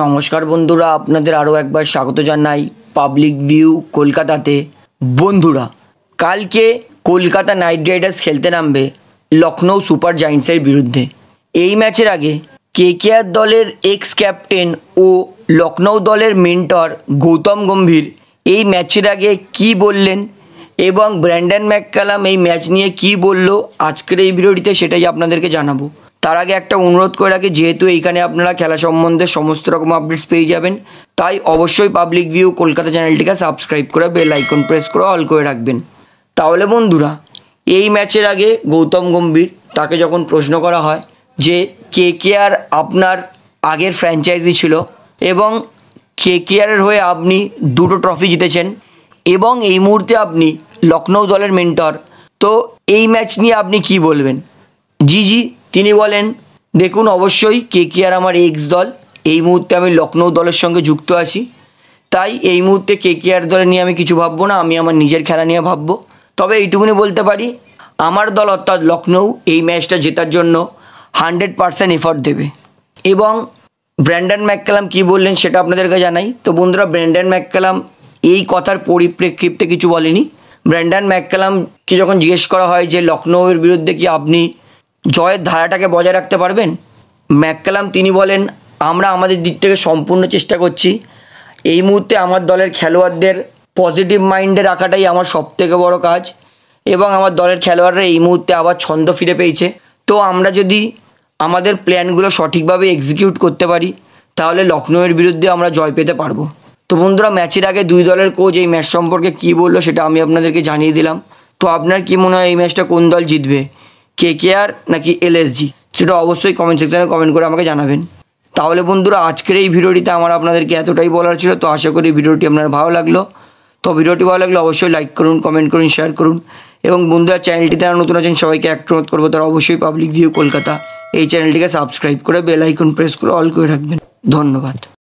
নমস্কার বন্ধুরা আপনাদের আরও একবার স্বাগত জানাই পাবলিক ভিউ কলকাতাতে বন্ধুরা কালকে কলকাতা নাইট রাইডার্স খেলতে নামবে লখনৌ সুপার জায়েন্টসের বিরুদ্ধে এই ম্যাচের আগে কেকেআর দলের এক্স ক্যাপ্টেন ও লখনৌ দলের মেন্টর গৌতম গম্ভীর এই ম্যাচের আগে কি বললেন এবং ব্র্যান্ডন ম্যাককালাম এই ম্যাচ নিয়ে কি বলল আজকের এই ভিডিওটিতে সেটাই আপনাদেরকে জানাবো তার আগে একটা অনুরোধ করে রাখি যেহেতু এইখানে আপনারা খেলা সম্বন্ধে সমস্ত রকম আপডেটস পেয়ে যাবেন তাই অবশ্যই পাবলিক ভিউ কলকাতা চ্যানেলটিকে সাবস্ক্রাইব করে বেল আইকন প্রেস করে অল করে রাখবেন তাহলে বন্ধুরা এই ম্যাচের আগে গৌতম গম্ভীর তাকে যখন প্রশ্ন করা হয় যে কে কে আর আপনার আগের ফ্র্যাঞ্চাইজি ছিল এবং কে কে আরের হয়ে আপনি দুটো ট্রফি জিতেছেন এবং এই মুহূর্তে আপনি লখনৌ দলের মেন্টর তো এই ম্যাচ নিয়ে আপনি কি বলবেন জি জি তিনি বলেন দেখুন অবশ্যই কে কে আর আমার এক্স দল এই মুহূর্তে আমি লখনৌ দলের সঙ্গে যুক্ত আছি তাই এই মুহূর্তে কে কে আর দলে নিয়ে আমি কিছু ভাববো না আমি আমার নিজের খেলা নিয়ে ভাববো তবে এইটুকুনি বলতে পারি আমার দল অর্থাৎ লখনৌ এই ম্যাচটা জেতার জন্য হান্ড্রেড পারসেন্ট এফর্ট দেবে এবং ব্র্যান্ডন ম্যাককালাম কি বললেন সেটা আপনাদেরকে জানাই তো বন্ধুরা ব্র্যান্ডন ম্যাককালাম এই কথার পরিপ্রেক্ষিতে কিছু বলেনি ব্র্যান্ডন ম্যাককালামকে যখন জিজ্ঞেস করা হয় যে লখনৌয়ের বিরুদ্ধে কি আপনি জয়ের ধারাটাকে বজায় রাখতে পারবেন ম্যাককালাম তিনি বলেন আমরা আমাদের দিক থেকে সম্পূর্ণ চেষ্টা করছি এই মুহূর্তে আমার দলের খেলোয়াড়দের পজিটিভ মাইন্ডে রাখাটাই আমার সবথেকে বড় কাজ এবং আমার দলের খেলোয়াড়রা এই মুহূর্তে আবার ছন্দ ফিরে পেয়েছে তো আমরা যদি আমাদের প্ল্যানগুলো সঠিকভাবে এক্সিকিউট করতে পারি তাহলে লখনৌয়ের বিরুদ্ধে আমরা জয় পেতে পারবো তো বন্ধুরা ম্যাচের আগে দুই দলের কোচ এই ম্যাচ সম্পর্কে কী বললো সেটা আমি আপনাদেরকে জানিয়ে দিলাম তো আপনার কী মনে হয় এই ম্যাচটা কোন দল জিতবে কে কে আর নাকি এলএসজি সেটা অবশ্যই কমেন্ট সেকশানে কমেন্ট করে আমাকে জানাবেন তাহলে বন্ধুরা আজকের এই ভিডিওটিতে আমার আপনাদেরকে এতটাই বলার ছিল তো আশা করি ভিডিওটি আপনার ভালো লাগলো তো ভিডিওটি ভালো লাগলে অবশ্যই লাইক করুন কমেন্ট করুন শেয়ার করুন এবং বন্ধুরা চ্যানেলটি তারা নতুন আছেন সবাইকে এক অনুরোধ করবো তারা অবশ্যই পাবলিক ভিউ কলকাতা এই চ্যানেলটিকে সাবস্ক্রাইব করে বেল আইকন প্রেস করে অল করে রাখবেন ধন্যবাদ